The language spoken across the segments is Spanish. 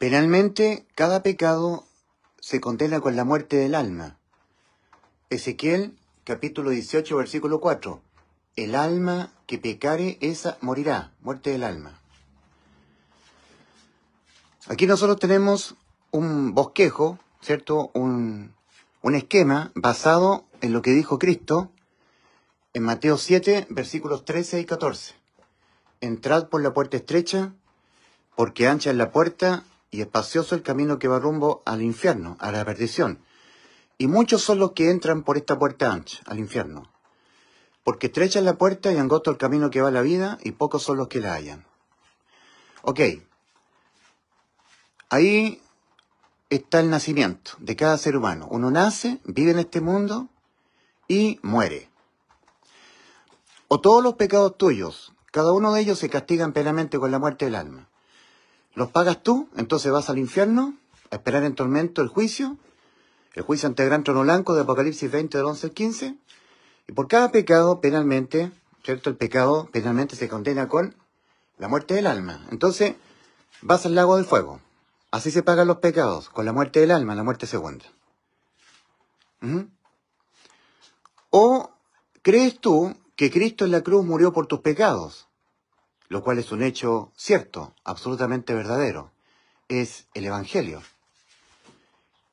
Penalmente, cada pecado se condena con la muerte del alma. Ezequiel capítulo 18, versículo 4. El alma que pecare, esa morirá, muerte del alma. Aquí nosotros tenemos un bosquejo, ¿cierto? Un, un esquema basado en lo que dijo Cristo en Mateo 7, versículos 13 y 14. Entrad por la puerta estrecha, porque ancha es la puerta y espacioso el camino que va rumbo al infierno, a la perdición. Y muchos son los que entran por esta puerta ancha, al infierno. Porque estrecha es la puerta y angosto el camino que va a la vida, y pocos son los que la hallan. Ok. Ahí está el nacimiento de cada ser humano. Uno nace, vive en este mundo y muere. O todos los pecados tuyos, cada uno de ellos se castigan plenamente con la muerte del alma los pagas tú, entonces vas al infierno a esperar en tormento el juicio, el juicio ante el gran trono blanco de Apocalipsis 20 del 11 al 15, y por cada pecado penalmente, ¿cierto? El pecado penalmente se condena con la muerte del alma. Entonces, vas al lago del fuego. Así se pagan los pecados, con la muerte del alma, la muerte segunda. ¿O crees tú que Cristo en la cruz murió por tus pecados? lo cual es un hecho cierto, absolutamente verdadero, es el Evangelio,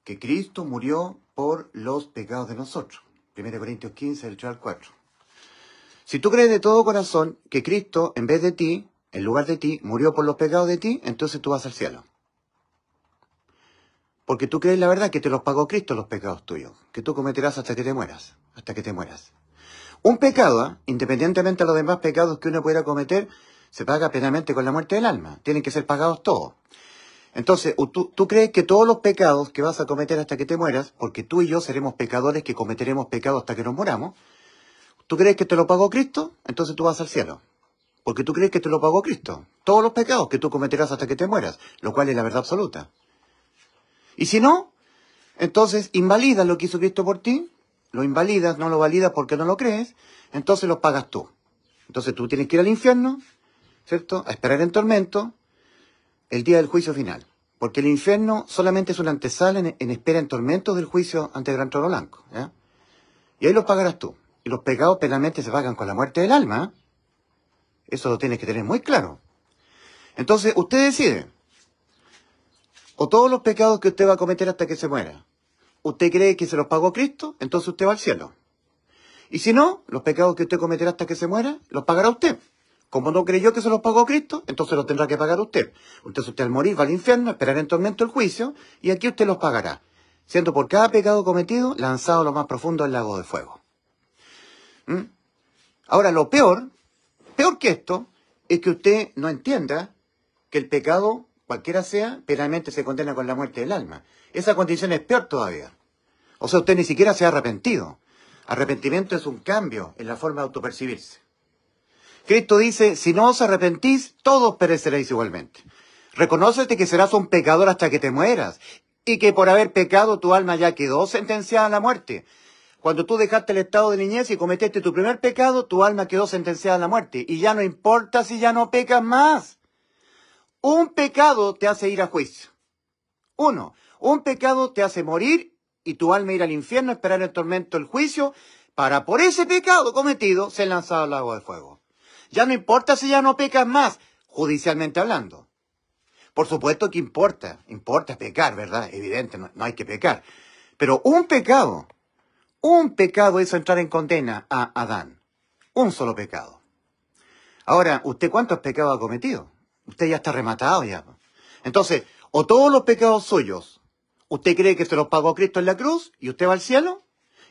que Cristo murió por los pecados de nosotros. 1 Corintios 15, al 4. Si tú crees de todo corazón que Cristo, en vez de ti, en lugar de ti, murió por los pecados de ti, entonces tú vas al cielo. Porque tú crees la verdad que te los pagó Cristo los pecados tuyos, que tú cometerás hasta que te mueras, hasta que te mueras. Un pecado, independientemente de los demás pecados que uno pueda cometer, se paga plenamente con la muerte del alma. Tienen que ser pagados todos. Entonces, ¿tú, crees que todos los pecados que vas a cometer hasta que te mueras, porque tú y yo seremos pecadores que cometeremos pecados hasta que nos moramos, ¿tú crees que te lo pagó Cristo? Entonces tú vas al cielo. Porque tú crees que te lo pagó Cristo. Todos los pecados que tú cometerás hasta que te mueras, lo cual es la verdad absoluta. Y si no, entonces invalidas lo que hizo Cristo por ti, lo invalidas, no lo validas porque no lo crees, entonces lo pagas tú. Entonces tú tienes que ir al infierno, ¿cierto? A esperar en tormento el día del juicio final. Porque el infierno solamente es una antesala en, espera en tormentos del juicio ante el gran trono blanco. Y ahí lo pagarás tú. Y los pecados penalmente se pagan con la muerte del alma. ¿eh? Eso lo tienes que tener muy claro. Entonces, usted decide. O todos los pecados que usted va a cometer hasta que se muera. Usted cree que se los pagó Cristo, entonces usted va al cielo. Y si no, los pecados que usted cometerá hasta que se muera, los pagará usted. Como no creyó que se los pagó Cristo, entonces los tendrá que pagar usted. Entonces usted al morir va al infierno, esperará en tormento el juicio, y aquí usted los pagará, siendo por cada pecado cometido lanzado a lo más profundo del lago de fuego. ¿Mm? Ahora, lo peor, peor que esto, es que usted no entienda que el pecado, cualquiera sea, penalmente se condena con la muerte del alma. Esa condición es peor todavía. O sea, usted ni siquiera se ha arrepentido. Arrepentimiento es un cambio en la forma de autopercibirse. Cristo dice, si no os arrepentís, todos pereceréis igualmente. Reconócete que serás un pecador hasta que te mueras y que por haber pecado tu alma ya quedó sentenciada a la muerte. Cuando tú dejaste el estado de niñez y cometiste tu primer pecado, tu alma quedó sentenciada a la muerte y ya no importa si ya no pecas más. Un pecado te hace ir a juicio. Uno, un pecado te hace morir y tu alma ir al infierno, esperar el tormento, el juicio, para por ese pecado cometido ser lanzado al lago de fuego. Ya no importa si ya no pecas más, judicialmente hablando. Por supuesto que importa, importa pecar, ¿verdad? Evidente, no, hay que pecar. Pero un pecado, un pecado hizo entrar en condena a Adán. Un solo pecado. Ahora, ¿usted cuántos pecados ha cometido? Usted ya está rematado ya. Entonces, o todos los pecados suyos, usted cree que se los pagó Cristo en la cruz y usted va al cielo,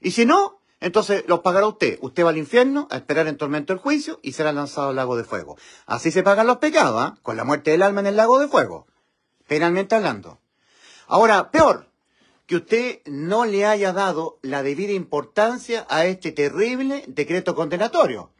y si no, entonces los pagará usted. Usted va al infierno a esperar en tormento el juicio y será lanzado al lago de fuego. Así se pagan los pecados, ¿ah? con la muerte del alma en el lago de fuego, penalmente hablando. Ahora, peor, que usted no le haya dado la debida importancia a este terrible decreto condenatorio.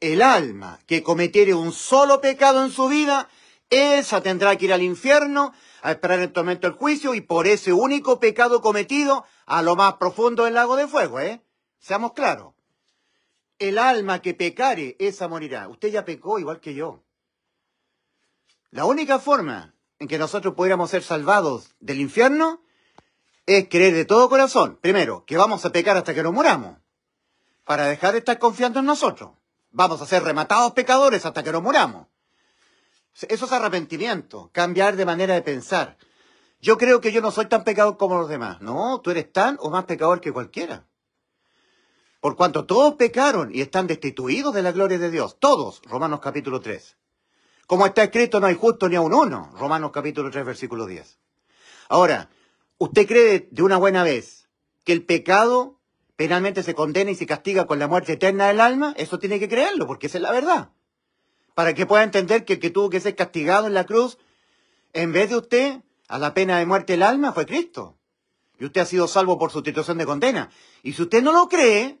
El alma que cometiere un solo pecado en su vida, esa tendrá que ir al infierno a esperar en tormento el juicio y por ese único pecado cometido a lo más profundo del lago de fuego, ¿eh? Seamos claros. El alma que pecare, esa morirá. Usted ya pecó igual que yo. La única forma en que nosotros pudiéramos ser salvados del infierno es creer de todo corazón, primero, que vamos a pecar hasta que nos muramos, para dejar de estar confiando en nosotros. Vamos a ser rematados pecadores hasta que nos muramos. Eso es arrepentimiento, cambiar de manera de pensar. Yo creo que yo no soy tan pecador como los demás. No, tú eres tan o más pecador que cualquiera. Por cuanto todos pecaron y están destituidos de la gloria de Dios. Todos, Romanos capítulo 3. Como está escrito, no hay justo ni a un uno. Romanos capítulo 3, versículo 10. Ahora, ¿usted cree de una buena vez que el pecado penalmente se condena y se castiga con la muerte eterna del alma? Eso tiene que creerlo, porque esa es la verdad. Para que pueda entender que el que tuvo que ser castigado en la cruz, en vez de usted, a la pena de muerte el alma fue Cristo. Y usted ha sido salvo por sustitución de condena. Y si usted no lo cree,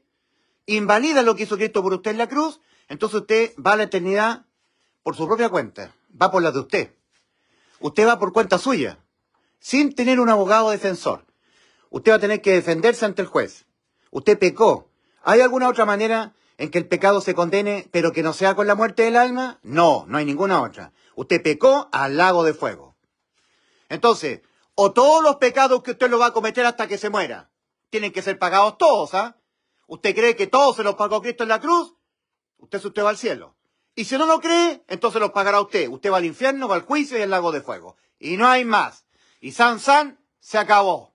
invalida lo que hizo Cristo por usted en la cruz, entonces usted va a la eternidad por su propia cuenta, va por la de usted. Usted va por cuenta suya, sin tener un abogado defensor. Usted va a tener que defenderse ante el juez. Usted pecó. ¿Hay alguna otra manera en que el pecado se condene, pero que no sea con la muerte del alma? No, no hay ninguna otra. Usted pecó al lago de fuego. Entonces, o todos los pecados que usted lo va a cometer hasta que se muera, tienen que ser pagados todos, ¿ah? ¿Usted cree que todos se los pagó Cristo en la cruz? Usted se usted va al cielo. Y si no lo cree, entonces los pagará usted. Usted va al infierno, va al juicio y al lago de fuego. Y no hay más. Y San San se acabó.